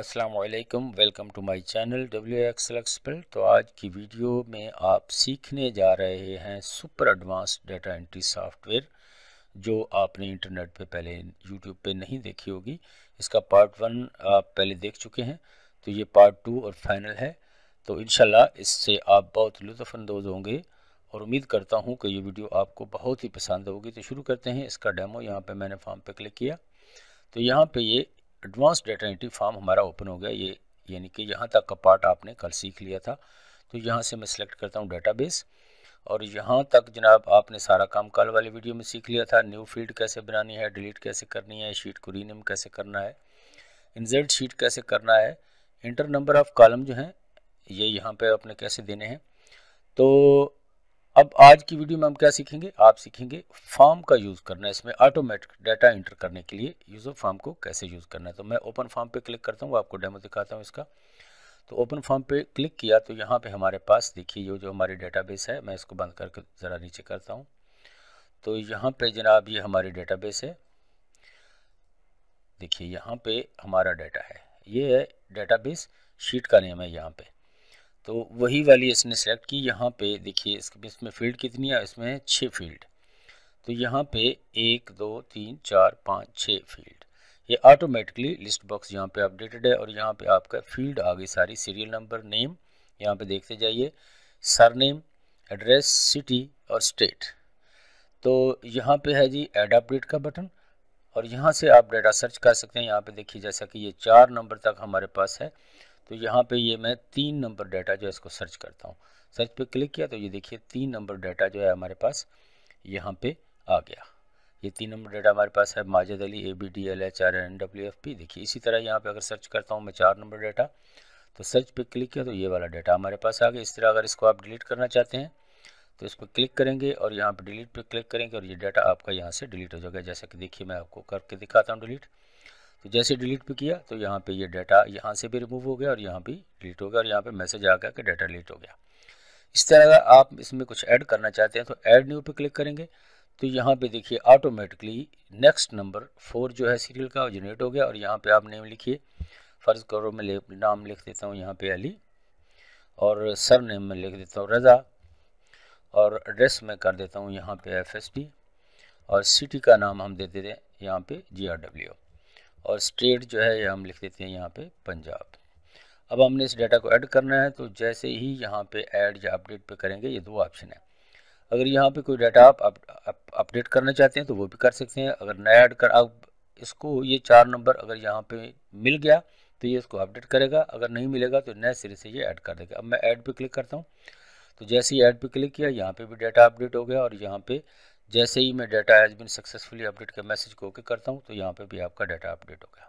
Aslam welcome to my channel W X Excel तो आज की वीडियो में आप सीखने जा रहे हैं super advance data entry software जो आपने इंटरनेट पे पहले यूट्यूब पे नहीं देखी होगी इसका पार्ट वन आप पहले देख चुके हैं तो ये पार्ट टू और फाइनल है तो इन इससे आप बहुत लुफानंदोज़ होंगे और उम्मीद करता हूँ कि ये वीडियो आपको बहुत ही पसंद होगी तो शुरू करते हैं इसका डेमो यहाँ पर मैंने फॉर्म पर क्लिक किया तो यहाँ पे ये एडवांस डेटा एंट्री फॉर्म हमारा ओपन हो गया ये यानी कि यहाँ तक का पार्ट आपने कल सीख लिया था तो यहाँ से मैं सिलेक्ट करता हूँ डेटाबेस और यहाँ तक जनाब आपने सारा काम कल वाले वीडियो में सीख लिया था न्यू फील्ड कैसे बनानी है डिलीट कैसे करनी है शीट को रीनेम कैसे करना है इंजर्ट शीट कैसे करना है इंटर नंबर ऑफ़ कॉलम जो हैं ये यहाँ पे आपने कैसे देने हैं तो अब आज की वीडियो में हम क्या सीखेंगे आप सीखेंगे फॉर्म का यूज़ करना है इसमें ऑटोमेटिक डाटा इंटर करने के लिए यूज़र फॉर्म को कैसे यूज़ करना है तो मैं ओपन फॉर्म पे क्लिक करता हूँ आपको डेमो दिखाता हूँ इसका तो ओपन फॉर्म पे क्लिक किया तो यहाँ पे हमारे पास देखिए ये जो हमारी डेटाबेस है मैं इसको बंद करके ज़रा नीचे करता हूँ तो यहाँ पे जनाब ये हमारी डेटाबेस है देखिए यहाँ पे हमारा डाटा है ये है डेटाबेस शीट का नियम है यहाँ पे तो वही वाली इसने सेलेक्ट की यहाँ पे देखिए इसमें फील्ड कितनी है इसमें छः फील्ड तो यहाँ पे एक दो तीन चार पाँच छः फील्ड ये ऑटोमेटिकली लिस्ट बॉक्स यहाँ पे अपडेटेड है और यहाँ पे आपका फील्ड आ गई सारी सीरियल नंबर नेम यहाँ पे देखते जाइए सरनेम एड्रेस सिटी और स्टेट तो यहाँ पे है जी एड अपडेट का बटन और यहाँ से आप डाटा सर्च कर सकते हैं यहाँ पे देखिए जैसा कि ये चार नंबर तक हमारे पास है तो यहाँ पे ये मैं तीन नंबर डाटा जो है इसको सर्च करता हूँ सर्च पे क्लिक किया तो ये देखिए तीन नंबर डाटा जो है हमारे पास यहाँ पे आ गया ये तीन नंबर डाटा हमारे पास है Majid Ali A B D L H R N W F P देखिए इसी तरह यहाँ पे अगर सर्च करता हूँ मैं चार नंबर डाटा तो सर्च पे क्लिक किया तो ये वाला डाटा हमारे पास आ गया इस तरह अगर इसको आप डिलीट करना चाहते हैं तो इस पर क्लिक करेंगे और यहाँ पर डिलीट पर क्लिक करेंगे और ये डाटा आपका यहाँ से डिलीट हो जाएगा जैसा कि देखिए मैं आपको करके दिखाता हूँ डिलीट तो जैसे डिलीट पे किया तो यहाँ पे ये यह डाटा यहाँ से भी रिमूव हो गया और यहाँ भी डिलीट हो गया और यहाँ पे मैसेज आ गया कि डाटा डिलीट हो गया इस तरह अगर आप इसमें कुछ ऐड करना चाहते हैं तो ऐड न्यू पे क्लिक करेंगे तो यहाँ पे देखिए ऑटोमेटिकली नेक्स्ट नंबर फोर जो है सीरियल का जनरेट हो गया और यहाँ पर आप नेम लिखिए फ़र्ज़ करो मैं नाम लिख देता हूँ यहाँ पर अली और सर नेम में लिख देता हूँ रज़ा और एड्रेस मैं कर देता हूँ यहाँ पर एफ एस डी और सिटी का नाम हम दे देते हैं यहाँ पे जी आर डब्ल्यू और स्टेट जो है ये हम लिख देते हैं यहाँ पे पंजाब अब हमने इस डाटा को ऐड करना है तो जैसे ही यहाँ पे ऐड या अपडेट पे करेंगे ये दो ऑप्शन है अगर यहाँ पे कोई डाटा आप अपडेट करना चाहते हैं तो वो भी कर सकते हैं अगर नया ऐड कर आप इसको ये चार नंबर अगर यहाँ पे मिल गया तो ये इसको अपडेट करेगा अगर नहीं मिलेगा तो नए सिरे से ये ऐड कर देगा अब मैं ऐड पर क्लिक करता हूँ तो जैसे ही ऐड पर क्लिक किया यहाँ पर भी डाटा अपडेट हो गया और यहाँ पर जैसे ही मैं data has been successfully update के मैसेज को ओके करता हूँ तो यहाँ पे भी आपका डाटा अपडेट हो गया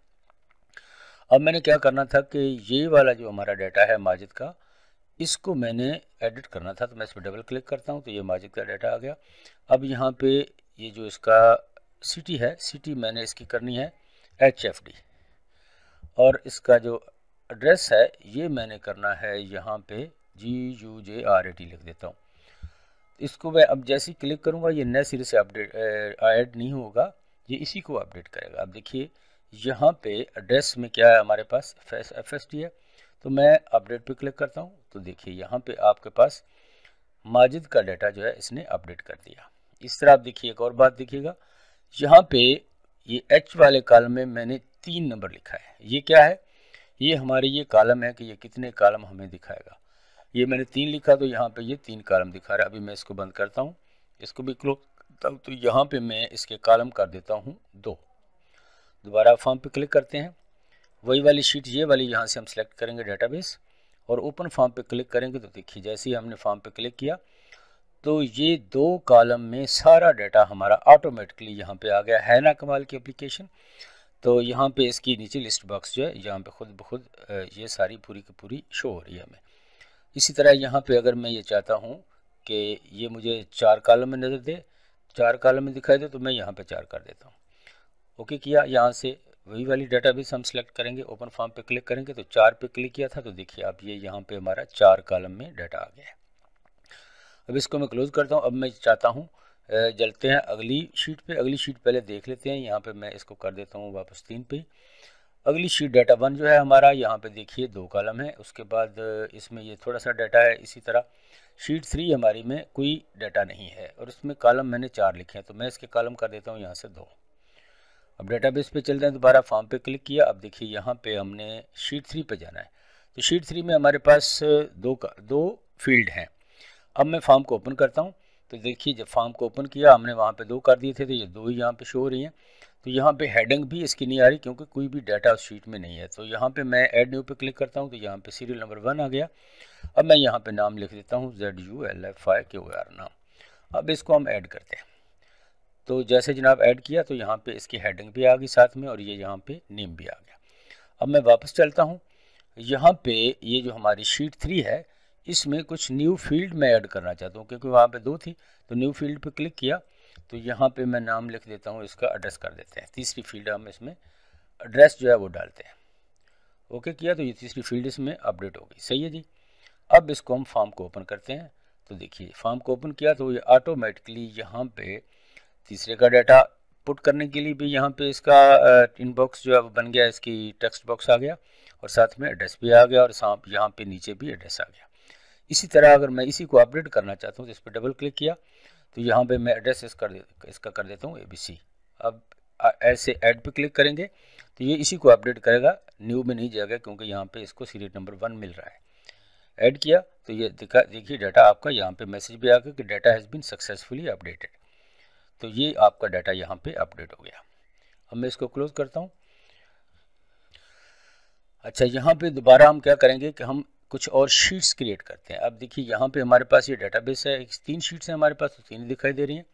अब मैंने क्या करना था कि ये वाला जो हमारा डाटा है माजिद का इसको मैंने एडिट करना था तो मैं इस पर डबल क्लिक करता हूँ तो ये माजिद का डाटा आ गया अब यहाँ पे ये जो इसका सिटी है सिटी मैंने इसकी करनी है एच एफ डी और इसका जो एड्रेस है ये मैंने करना है यहाँ पे G U J R A T लिख देता हूँ इसको मैं अब जैसे ही क्लिक करूँगा ये नए सिरे से अपडेट ऐड नहीं होगा ये इसी को अपडेट करेगा अब देखिए यहाँ पे एड्रेस में क्या है हमारे पास एफ एस टी है तो मैं अपडेट पे क्लिक करता हूँ तो देखिए यहाँ पे आपके पास माजिद का डाटा जो है इसने अपडेट कर दिया इस तरह आप देखिए एक और बात देखिएगा यहाँ पे ये एच वाले कॉलम में मैंने तीन नंबर लिखा है ये क्या है ये हमारे ये कॉलम है कि ये कितने कॉलम हमें दिखाएगा ये मैंने तीन लिखा तो यहाँ पे ये तीन कॉलम दिखा रहा है अभी मैं इसको बंद करता हूँ इसको भी क्लोज करता हूँ तो यहाँ पे मैं इसके कालम कर देता हूँ दो दोबारा फॉर्म पे क्लिक करते हैं वही वाली शीट ये वाली यहाँ से हम सेलेक्ट करेंगे डेटाबेस और ओपन फॉर्म पे क्लिक करेंगे तो देखिए जैसे ही हमने फॉर्म पे क्लिक किया तो ये दो कॉलम में सारा डाटा हमारा ऑटोमेटिकली यहाँ पे आ गया है ना कमाल की एप्लीकेशन तो यहाँ पे इसकी नीचे लिस्ट बॉक्स जो है यहाँ पे खुद ब खुद ये सारी पूरी की पूरी शो हो रही है हमें इसी तरह यहाँ पे अगर मैं ये चाहता हूँ कि ये मुझे चार कालम में नज़र दे चार कालम में दिखाई दे तो मैं यहाँ पे चार कर देता हूँ ओके किया यहाँ से वही वाली डाटा भी हम सेलेक्ट करेंगे ओपन फॉर्म पे क्लिक करेंगे तो चार पे क्लिक किया था तो देखिए आप ये यहाँ पर हमारा चार कालम में डाटा आ गया है अब इसको मैं क्लोज़ करता हूँ अब मैं चाहता हूँ चलते हैं अगली शीट पे अगली शीट पहले देख लेते हैं यहाँ पे मैं इसको कर देता हूँ वापस तीन पे अगली शीट डाटा वन जो है हमारा यहाँ पे देखिए दो कॉलम है उसके बाद इसमें ये थोड़ा सा डाटा है इसी तरह शीट थ्री हमारी में कोई डाटा नहीं है और इसमें कॉलम मैंने चार लिखे हैं तो मैं इसके कॉलम कर देता हूँ यहाँ से दो अब डेटाबेस पे चलते हैं दोबारा फॉर्म पे क्लिक किया अब देखिए यहाँ पे हमने शीट थ्री पे जाना है तो शीट थ्री में हमारे पास दो दो फील्ड हैं अब मैं फॉर्म को ओपन करता हूँ तो देखिए जब फॉर्म को ओपन किया हमने वहाँ पे दो कर दिए थे तो ये दो ही यहाँ पे शो हो रही हैं तो यहाँ पे हेडिंग भी इसकी नहीं आ रही क्योंकि कोई भी डाटा शीट में नहीं है तो यहाँ पे मैं ऐड न्यू पे क्लिक करता हूँ तो यहाँ पे सीरियल नंबर वन आ गया अब मैं यहाँ पे नाम लिख देता हूँ Z U L F I K O are नाम अब इसको हम ऐड करते हैं तो जैसे जनाब ऐड किया तो यहाँ पे इसकी हेडिंग भी आ गई साथ में और ये यहाँ पे नेम भी आ गया अब मैं वापस चलता हूँ यहाँ पे ये जो हमारी शीट थ्री है इसमें कुछ न्यू फील्ड मैं ऐड करना चाहता हूँ क्योंकि वहाँ पे दो थी तो न्यू फील्ड पे क्लिक किया तो यहाँ पे मैं नाम लिख देता हूँ इसका एड्रेस कर देते हैं तीसरी फील्ड हम इसमें एड्रेस जो है वो डालते हैं ओके किया तो ये तीसरी फील्ड इसमें अपडेट हो गई सही है जी अब इसको हम फॉर्म को ओपन करते हैं तो देखिए फॉर्म को ओपन किया तो ये ऑटोमेटिकली यहाँ पे तीसरे का डाटा पुट करने के लिए भी यहाँ पे इसका इनबॉक्स जो है बन गया इसकी टेक्स्ट बॉक्स आ गया और साथ में एड्रेस भी आ गया और सांप यहाँ पे नीचे भी एड्रेस आ गया इसी तरह अगर मैं इसी को अपडेट करना चाहता हूँ तो इस पर डबल क्लिक किया तो यहाँ पे मैं एड्रेस इस कर दे इसका कर देता हूँ ए बी सी अब ऐसे ऐड पे क्लिक करेंगे तो ये इसी को अपडेट करेगा न्यू में नहीं जाएगा क्योंकि यहाँ पे इसको सीरीज नंबर वन मिल रहा है ऐड किया तो ये दिखा देखिए डाटा आपका यहाँ पे मैसेज भी आ गया कि data has been successfully updated तो ये आपका डाटा यहाँ पे अपडेट हो गया अब मैं इसको क्लोज़ करता हूँ अच्छा यहाँ पे दोबारा हम क्या करेंगे कि हम कुछ और शीट्स क्रिएट करते हैं अब देखिए यहाँ पे हमारे पास ये बेस है एक तीन शीट्स हैं हमारे पास तो तीन दिखाई दे रही हैं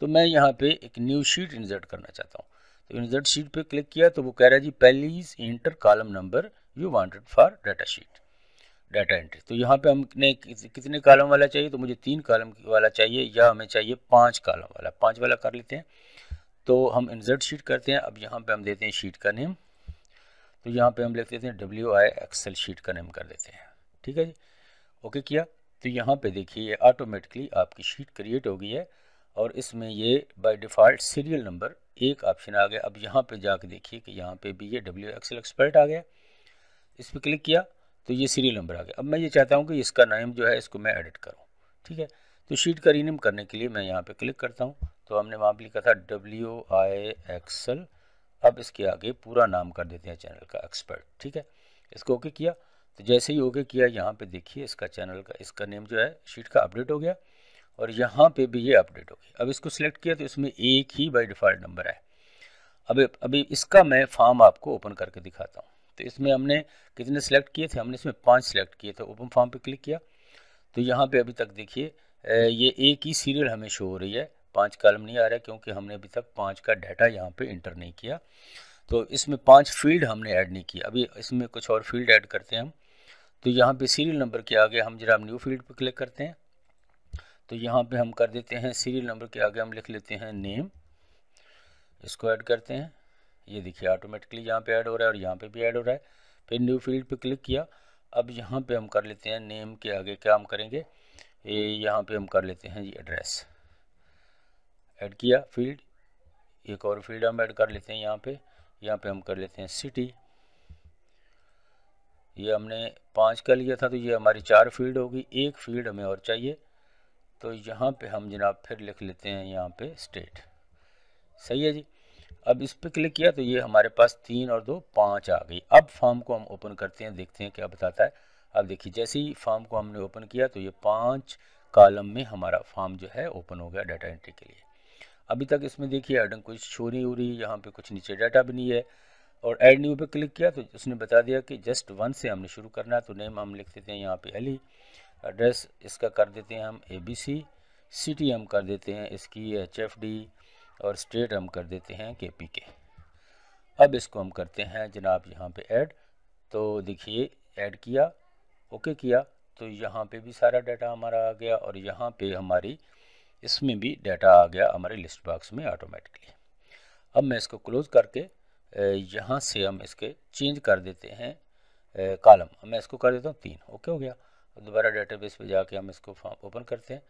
तो मैं यहाँ पे एक न्यू शीट इंजर्ट करना चाहता हूँ तो इंजर्ट शीट पे क्लिक किया तो वो कह रहा है जी please enter column number you wanted for data sheet data entry तो यहाँ पर हमने कितने कॉलम वाला चाहिए तो मुझे तीन कॉलम वाला चाहिए या हमें चाहिए पाँच कॉलम वाला पाँच वाला कर लेते हैं तो हम इंजर्ट शीट करते हैं अब यहाँ पर हम देते हैं शीट का नेम तो यहाँ पे हम लिख देते हैं डब्ल्यू आई एक्सेल शीट का नेम कर देते हैं ठीक है जी ओके किया तो यहाँ पे देखिए ये ऑटोमेटिकली आपकी शीट क्रिएट हो गई है और इसमें ये बाय डिफ़ॉल्ट सीरियल नंबर एक ऑप्शन आ गया अब यहाँ पे जाके देखिए कि यहाँ पे भी ये डब्ल्यू एक्सेल एक्सपर्ट आ गया इस पर क्लिक किया तो ये सीरियल नंबर आ गया अब मैं ये चाहता हूँ कि इसका नेम जो है इसको मैं एडिट करूँ ठीक है तो शीट का रीनेम करने के लिए मैं यहाँ पर क्लिक करता हूँ तो हमने वहाँ पर लिखा था डब्ल्यू आई एक्सल अब इसके आगे पूरा नाम कर देते हैं चैनल का एक्सपर्ट ठीक है इसको ओके किया तो जैसे ही ओके किया यहाँ पे देखिए इसका चैनल का इसका नेम जो है शीट का अपडेट हो गया और यहाँ पे भी ये अपडेट हो गया अब इसको सिलेक्ट किया तो इसमें एक ही बाई डिफ़ॉल्ट नंबर है अब अभी इसका मैं फॉर्म आपको ओपन करके दिखाता हूँ तो इसमें हमने कितने सेलेक्ट किए थे हमने इसमें पाँच सिलेक्ट किए थे ओपन फॉर्म पर क्लिक किया तो यहाँ पर अभी तक देखिए ये एक ही सीरियल हमें शो हो रही है पाँच कॉलम नहीं आ रहा क्योंकि हमने अभी तक पाँच का डाटा यहाँ पे इंटर नहीं किया तो इसमें पाँच फील्ड हमने ऐड नहीं किया अभी इसमें कुछ और फील्ड ऐड करते हैं हम तो यहाँ पे सीरियल नंबर के आगे हम जरा न्यू फील्ड पर क्लिक करते हैं तो यहाँ पर हम कर देते हैं सीरियल नंबर के आगे हम लिख लेते हैं नेम इसको ऐड करते हैं ये देखिए ऑटोमेटिकली यहाँ पर ऐड हो रहा है और यहाँ पर भी ऐड हो रहा है फिर न्यू फील्ड पर क्लिक किया अब यहाँ पे हम कर लेते हैं नेम के आगे क्या हम करेंगे ये यहाँ पे हम कर लेते हैं जी एड्रेस ऐड किया फील्ड एक और फील्ड हम ऐड कर लेते हैं यहाँ पे यहाँ पे हम कर लेते हैं सिटी ये हमने पाँच का लिया था तो ये हमारी चार फील्ड होगी एक फील्ड हमें और चाहिए तो यहाँ पे हम जनाब फिर लिख लेते हैं यहाँ पे स्टेट सही है जी अब इस पर क्लिक किया तो ये हमारे पास तीन और दो पाँच आ गई अब फॉर्म को हम ओपन करते हैं देखते हैं क्या बताता है अब देखिए जैसे ही फॉर्म को हमने ओपन किया तो ये पाँच कॉलम में हमारा फॉर्म जो है ओपन हो गया डाटा एंट्री के लिए अभी तक इसमें देखिए एडम कोई शो नहीं हो रही यहाँ पे कुछ नीचे डाटा भी नहीं है और एड न्यू पे क्लिक किया तो उसने बता दिया कि जस्ट वन से हमने शुरू करना है तो नेम हम लिख देते हैं यहाँ पे अली e, एड्रेस इसका कर देते हैं हम ए बी सी सिटी हम कर देते हैं इसकी एच एफ डी और स्टेट हम कर देते हैं के पी के अब इसको हम करते हैं जनाब यहाँ पर एड तो देखिए ऐड किया ओके किया तो यहाँ पे भी सारा डाटा हमारा आ गया और यहाँ पे हमारी इसमें भी डाटा आ गया हमारे लिस्ट बॉक्स में ऑटोमेटिकली अब मैं इसको क्लोज करके यहाँ से हम इसके चेंज कर देते हैं कॉलम मैं इसको कर देता हूँ तीन ओके हो गया दोबारा डेटाबेस पे जाके हम इसको फॉर्म ओपन करते हैं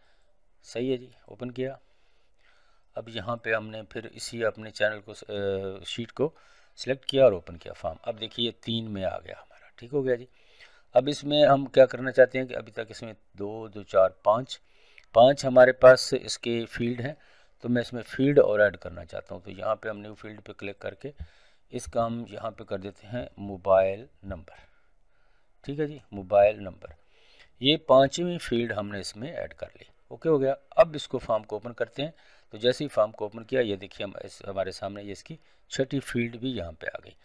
सही है जी ओपन किया अब यहाँ पे हमने फिर इसी अपने चैनल को शीट को सिलेक्ट किया और ओपन किया फॉर्म अब देखिए तीन में आ गया हमारा ठीक हो गया जी अब इसमें हम क्या करना चाहते हैं कि अभी तक इसमें दो दो चार पाँच पांच हमारे पास इसके फील्ड हैं तो मैं इसमें फील्ड और ऐड करना चाहता हूँ तो यहाँ पे हम न्यू फील्ड पे क्लिक करके इसका हम यहाँ पे कर देते हैं मोबाइल नंबर ठीक है जी मोबाइल नंबर ये पाँचवीं फील्ड हमने इसमें ऐड कर ली ओके हो गया अब इसको फॉर्म को ओपन करते हैं तो जैसे ही फॉर्म को ओपन किया ये देखिए हम इस हमारे सामने ये इसकी छठी फील्ड भी यहाँ पे आ गई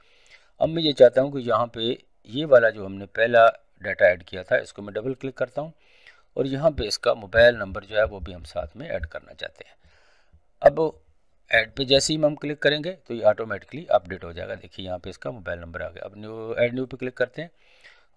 अब मैं ये चाहता हूँ कि यहाँ पे ये वाला जो हमने पहला डाटा ऐड किया था इसको मैं डबल क्लिक करता हूँ और यहाँ पे इसका मोबाइल नंबर जो है वो भी हम साथ में ऐड करना चाहते हैं अब ऐड पे जैसे ही हम क्लिक करेंगे तो ये ऑटोमेटिकली अपडेट हो जाएगा देखिए यहाँ पे इसका मोबाइल नंबर आ गया अब न्यू ऐड न्यू पे क्लिक करते हैं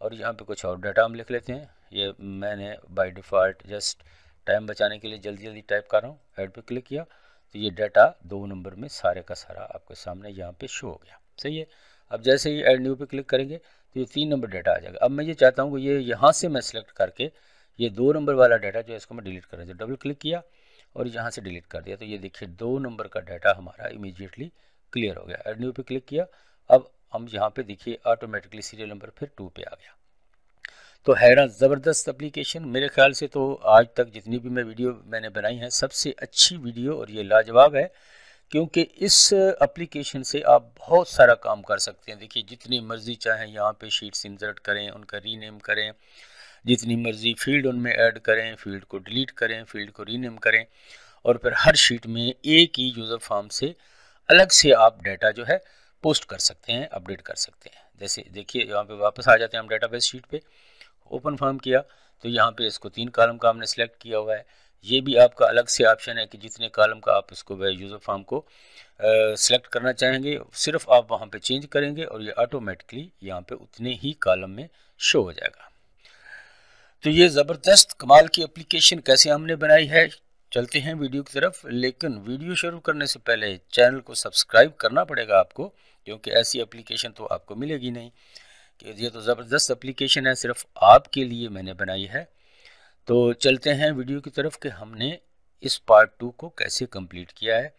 और यहाँ पे कुछ और डाटा हम लिख लेते हैं ये मैंने बाय डिफ़ॉल्ट जस्ट टाइम बचाने के लिए जल्दी जल्दी टाइप कर रहा हूँ ऐड पे क्लिक किया तो ये डाटा दो नंबर में सारे का सारा आपके सामने यहाँ पर शो हो गया सही है अब जैसे ही एड न्यू पर क्लिक करेंगे तो ये तीन नंबर डाटा आ जाएगा अब मैं ये चाहता हूँ कि ये यहाँ से मैं सेलेक्ट करके ये दो नंबर वाला डाटा जो है इसको मैं डिलीट कर रहा हूँ डबल क्लिक किया और यहाँ से डिलीट कर दिया तो ये देखिए दो नंबर का डाटा हमारा इमीजिएटली क्लियर हो गया एड न्यू पे क्लिक किया अब हम यहाँ पे देखिए ऑटोमेटिकली सीरियल नंबर फिर टू पे आ गया तो हैरान ज़बरदस्त एप्लीकेशन मेरे ख्याल से तो आज तक जितनी भी मैं वीडियो मैंने बनाई है सबसे अच्छी वीडियो और ये लाजवाब है क्योंकि इस एप्लीकेशन से आप बहुत सारा काम कर सकते हैं देखिए जितनी मर्ज़ी चाहें यहाँ पे शीट्स इंसर्ट करें उनका रीनेम करें जितनी मर्ज़ी फील्ड उनमें ऐड करें फील्ड को डिलीट करें फील्ड को रीनेम करें और फिर हर शीट में एक ही यूज़र फॉर्म से अलग से आप डाटा जो है पोस्ट कर सकते हैं अपडेट कर सकते हैं जैसे देखिए यहाँ पे वापस आ जाते हैं हम बेस शीट पे ओपन फॉर्म किया तो यहाँ पे इसको तीन कॉलम का हमने सेलेक्ट किया हुआ है ये भी आपका अलग से ऑप्शन है कि जितने कॉलम का आप इसको वह यूज़र फॉर्म को सिलेक्ट करना चाहेंगे सिर्फ आप वहाँ पर चेंज करेंगे और ये ऑटोमेटिकली यहाँ पर उतने ही कॉलम में शो हो जाएगा तो ये ज़बरदस्त कमाल की एप्लीकेशन कैसे हमने बनाई है चलते हैं वीडियो की तरफ लेकिन वीडियो शुरू करने से पहले चैनल को सब्सक्राइब करना पड़ेगा आपको क्योंकि ऐसी एप्लीकेशन तो आपको मिलेगी नहीं कि ये तो ज़बरदस्त एप्लीकेशन है सिर्फ आपके लिए मैंने बनाई है तो चलते हैं वीडियो की तरफ कि हमने इस पार्ट टू को कैसे कंप्लीट किया है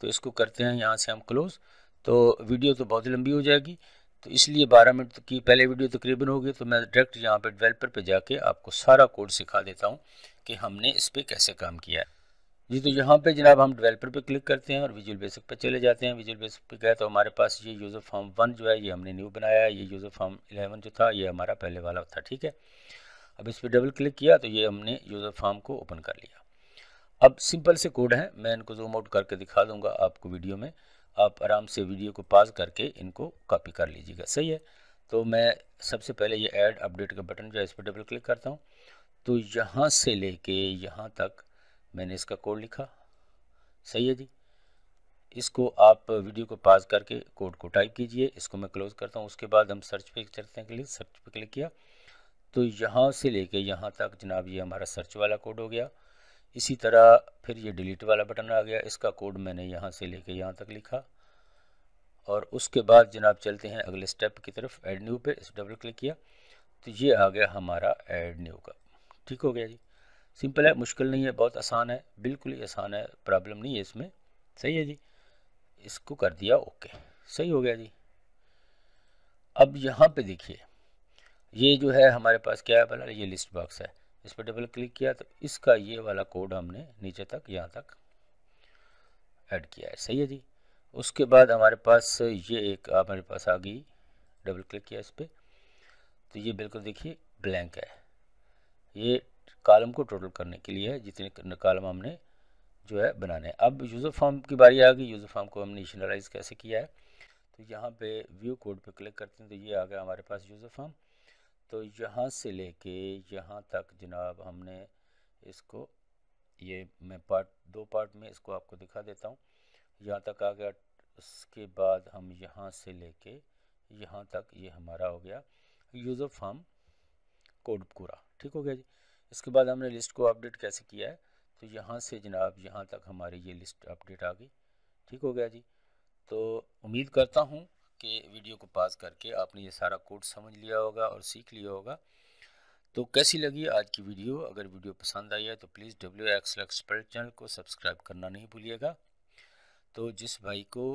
तो इसको करते हैं यहाँ से हम क्लोज़ तो वीडियो तो बहुत लंबी हो जाएगी तो इसलिए 12 मिनट की पहले वीडियो तकरीबन तो होगी तो मैं डायरेक्ट यहाँ पर डेवलपर पर जाके आपको सारा कोड सिखा देता हूँ कि हमने इस पर कैसे काम किया है जी तो यहाँ पे जनाब हम डेवलपर पे क्लिक करते हैं और विजुअल बेसिक पे चले जाते हैं विजुअल बेसिक पे गए तो हमारे पास ये यूज़र फॉर्म वन जो है ये हमने न्यू बनाया है ये यूज़र फॉर्म इलेवन जो था ये हमारा पहले वाला था ठीक है अब इस पर डबल क्लिक किया तो ये हमने यूज़र फॉर्म को ओपन कर लिया अब सिंपल से कोड है मैं इनको जूम आउट करके दिखा दूँगा आपको वीडियो में आप आराम से वीडियो को पाज करके इनको कॉपी कर लीजिएगा सही है तो मैं सबसे पहले ये ऐड अपडेट का बटन जो है इस पर डबल क्लिक करता हूँ तो यहाँ से ले कर यहाँ तक मैंने इसका कोड लिखा सही है जी इसको आप वीडियो को पास करके कोड को टाइप कीजिए इसको मैं क्लोज़ करता हूँ उसके बाद हम सर्च पे चलते हैं क्लिक सर्च पे क्लिक किया तो यहाँ से लेके यहाँ तक जनाब ये हमारा सर्च वाला कोड हो गया इसी तरह फिर ये डिलीट वाला बटन आ गया इसका कोड मैंने यहाँ से लेके यहाँ तक लिखा और उसके बाद जनाब चलते हैं अगले स्टेप की तरफ एड न्यू पे इस डबल क्लिक किया तो ये आ गया हमारा एड न्यू का ठीक हो गया जी सिंपल है मुश्किल नहीं है बहुत आसान है बिल्कुल ही आसान है प्रॉब्लम नहीं है इसमें सही है जी इसको कर दिया ओके सही हो गया जी अब यहाँ पर देखिए ये जो है हमारे पास क्या है भला ये लिस्ट बॉक्स है इस पर डबल क्लिक किया तो इसका ये वाला कोड हमने नीचे तक यहाँ तक ऐड किया है सही है जी उसके बाद हमारे पास ये एक हमारे पास आ गई डबल क्लिक किया इस पर तो ये बिल्कुल देखिए ब्लैंक है ये कॉलम को टोटल करने के लिए है जितने कॉलम हमने जो है बनाने हैं अब यूज़र फॉर्म की बारी आ गई यूज़र फॉर्म को हमने इशनलाइज कैसे किया है तो यहाँ पे व्यू कोड पे क्लिक करते हैं तो ये आ गया हमारे पास यूज़र फॉर्म तो यहाँ से लेके यहाँ तक जनाब हमने इसको ये मैं पार्ट दो पार्ट में इसको आपको दिखा देता हूँ यहाँ तक आ गया उसके बाद हम यहाँ से लेके यहाँ तक ये हमारा हो गया यूज़र फॉर्म कोड पूरा ठीक हो गया जी इसके बाद हमने लिस्ट को अपडेट कैसे किया है तो यहाँ से जनाब यहाँ तक हमारी ये लिस्ट अपडेट आ गई ठीक हो गया जी तो उम्मीद करता हूँ के वीडियो को पास करके आपने ये सारा कोड समझ लिया होगा और सीख लिया होगा तो कैसी लगी आज की वीडियो अगर वीडियो पसंद आई है तो please W Excel expert channel को सब्सक्राइब करना नहीं भूलिएगा तो जिस भाई को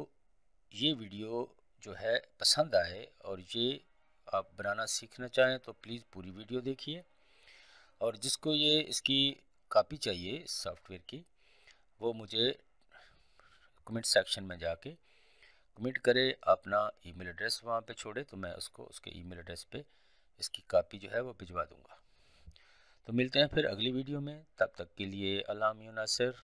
ये वीडियो जो है पसंद आए और ये आप बनाना सीखना चाहें तो प्लीज़ पूरी वीडियो देखिए और जिसको ये इसकी कापी चाहिए सॉफ्टवेयर की वो मुझे कमेंट सेक्शन में जाके सबमिट करे अपना ईमेल एड्रेस वहाँ पे छोड़े तो मैं उसको उसके ईमेल एड्रेस पे इसकी कापी जो है वो भिजवा दूँगा तो मिलते हैं फिर अगली वीडियो में तब तक के लिए अलामी नासिर